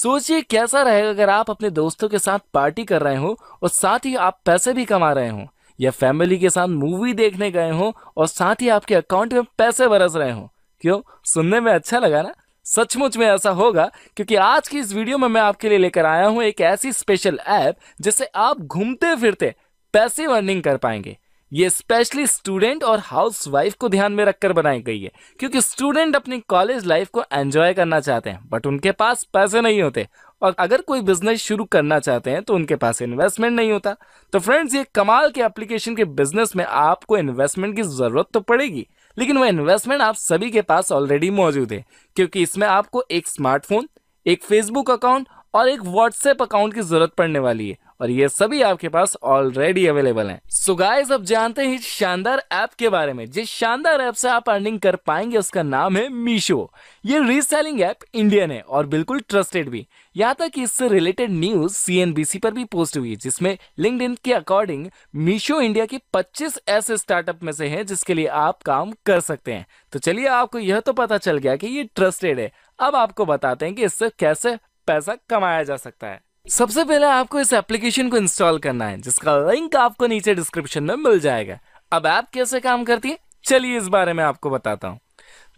सोचिए कैसा रहेगा अगर आप अपने दोस्तों के साथ पार्टी कर रहे हो और साथ ही आप पैसे भी कमा रहे हो या फैमिली के साथ मूवी देखने गए हो और साथ ही आपके अकाउंट में पैसे बरस रहे हो क्यों सुनने में अच्छा लगा ना सचमुच में ऐसा होगा क्योंकि आज की इस वीडियो में मैं आपके लिए लेकर आया हूं एक ऐसी स्पेशल ऐप जिससे आप घूमते फिरते पैसे अर्निंग कर पाएंगे ये स्पेशली स्टूडेंट और हाउसवाइफ को ध्यान में रखकर बनाई गई है क्योंकि स्टूडेंट अपनी कॉलेज लाइफ को एंजॉय करना चाहते हैं बट उनके पास पैसे नहीं होते और अगर कोई बिजनेस शुरू करना चाहते हैं तो उनके पास इन्वेस्टमेंट नहीं होता तो फ्रेंड्स ये कमाल के एप्लीकेशन के बिजनेस में आपको इन्वेस्टमेंट की जरूरत तो पड़ेगी लेकिन वह इन्वेस्टमेंट आप सभी के पास ऑलरेडी मौजूद है क्योंकि इसमें आपको एक स्मार्टफोन एक फेसबुक अकाउंट और एक व्हाट्सएप अकाउंट की जरूरत पड़ने वाली है और ये सभी आपके पास ऑलरेडी अवेलेबल हैं सो गाइस अब जानते हैं शानदार ऐप के बारे में जिस शानदार ऐप से आप अर्निंग कर पाएंगे उसका नाम है मीशो ये रीसेलिंग ऐप इंडियन है और बिल्कुल ट्रस्टेड भी यहाँ तक इससे रिलेटेड न्यूज सीएनबीसी पर भी पोस्ट हुई जिसमें लिंक के अकॉर्डिंग मीशो इंडिया की 25 ऐसे स्टार्टअप में से हैं जिसके लिए आप काम कर सकते हैं तो चलिए आपको यह तो पता चल गया कि ये ट्रस्टेड है अब आपको बताते हैं कि इससे कैसे पैसा कमाया जा सकता है सबसे पहले आपको इस एप्लीकेशन को इंस्टॉल करना है जिसका लिंक आपको नीचे डिस्क्रिप्शन में मिल जाएगा अब ऐप कैसे काम करती है चलिए इस बारे में आपको बताता हूँ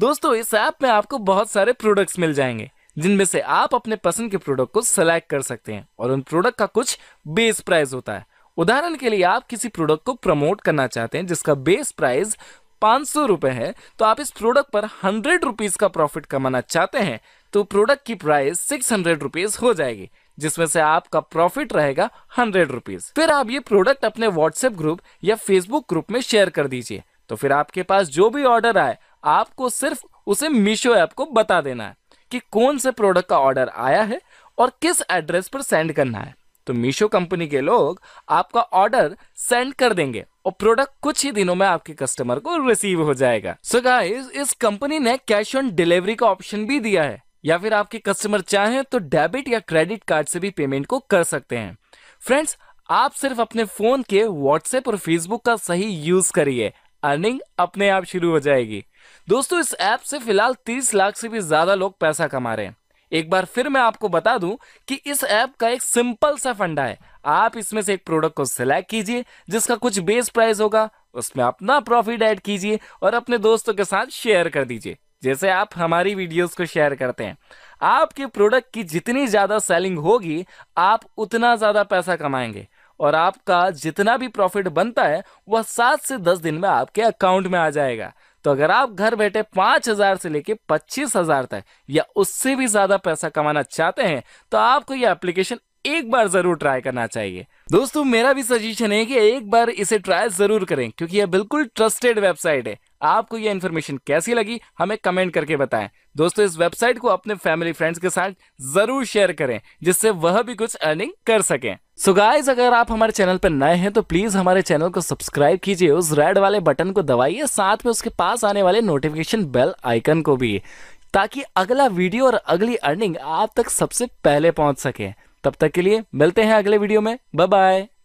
दोस्तों इस ऐप में आपको बहुत सारे प्रोडक्ट्स मिल जाएंगे जिनमें से आप अपने पसंद के प्रोडक्ट को सेलेक्ट कर सकते हैं और उन प्रोडक्ट का कुछ बेस प्राइस होता है उदाहरण के लिए आप किसी प्रोडक्ट को प्रमोट करना चाहते हैं जिसका बेस प्राइस पाँच सौ है तो आप इस प्रोडक्ट पर हंड्रेड रुपीज़ का प्रॉफिट कमाना चाहते हैं तो प्रोडक्ट की प्राइस सिक्स हंड्रेड रुपीज़ हो जाएगी जिसमें से आपका प्रॉफिट रहेगा हंड्रेड रुपीज फिर आप ये प्रोडक्ट अपने व्हाट्सएप ग्रुप या फेसबुक ग्रुप में शेयर कर दीजिए तो फिर आपके पास जो भी ऑर्डर आए आपको सिर्फ उसे मीशो ऐप को बता देना है कि कौन से प्रोडक्ट का ऑर्डर आया है और किस एड्रेस पर सेंड करना है तो मीशो कंपनी के लोग आपका ऑर्डर सेंड कर देंगे और प्रोडक्ट कुछ ही दिनों में आपके कस्टमर को रिसीव हो जाएगा सो so गाइस इस कंपनी ने कैश ऑन डिलीवरी का ऑप्शन भी दिया है या फिर आपके कस्टमर चाहें तो डेबिट या क्रेडिट कार्ड से भी पेमेंट को कर सकते हैं फ्रेंड्स आप सिर्फ अपने फोन के व्हाट्सएप और फेसबुक का सही यूज करिए अर्निंग अपने आप शुरू हो जाएगी दोस्तों इस ऐप से फिलहाल 30 लाख से भी ज्यादा लोग पैसा कमा रहे हैं एक बार फिर मैं आपको बता दूं कि इस ऐप का एक सिंपल सा फंडा है आप इसमें से एक प्रोडक्ट को सिलेक्ट कीजिए जिसका कुछ बेस प्राइस होगा उसमें अपना प्रॉफिट ऐड कीजिए और अपने दोस्तों के साथ शेयर कर दीजिए जैसे आप हमारी वीडियोस को शेयर करते हैं आपके प्रोडक्ट की जितनी ज़्यादा सेलिंग होगी आप उतना ज़्यादा पैसा कमाएंगे और आपका जितना भी प्रॉफिट बनता है वह सात से दस दिन में आपके अकाउंट में आ जाएगा तो अगर आप घर बैठे पाँच हज़ार से लेके पच्चीस हज़ार तक या उससे भी ज़्यादा पैसा कमाना चाहते हैं तो आपको यह एप्लीकेशन एक बार जरूर ट्राई करना चाहिए दोस्तों मेरा भी सजेशन है कि एक बार इसे ट्राई जरूर करें क्योंकि यह बिल्कुल ट्रस्टेड वेबसाइट है आपको ये इन्फॉर्मेशन कैसी लगी हमें कमेंट करके बताएं दोस्तों इस वेबसाइट को अपने फैमिली फ्रेंड्स के साथ जरूर शेयर करें जिससे वह भी कुछ अर्निंग कर सकें सो so गाइस अगर आप हमारे चैनल पर नए हैं तो प्लीज हमारे चैनल को सब्सक्राइब कीजिए उस रेड वाले बटन को दबाइए साथ में उसके पास आने वाले नोटिफिकेशन बेल आइकन को भी ताकि अगला वीडियो और अगली अर्निंग आप तक सबसे पहले पहुंच सके तब तक के लिए मिलते हैं अगले वीडियो में बाय बाय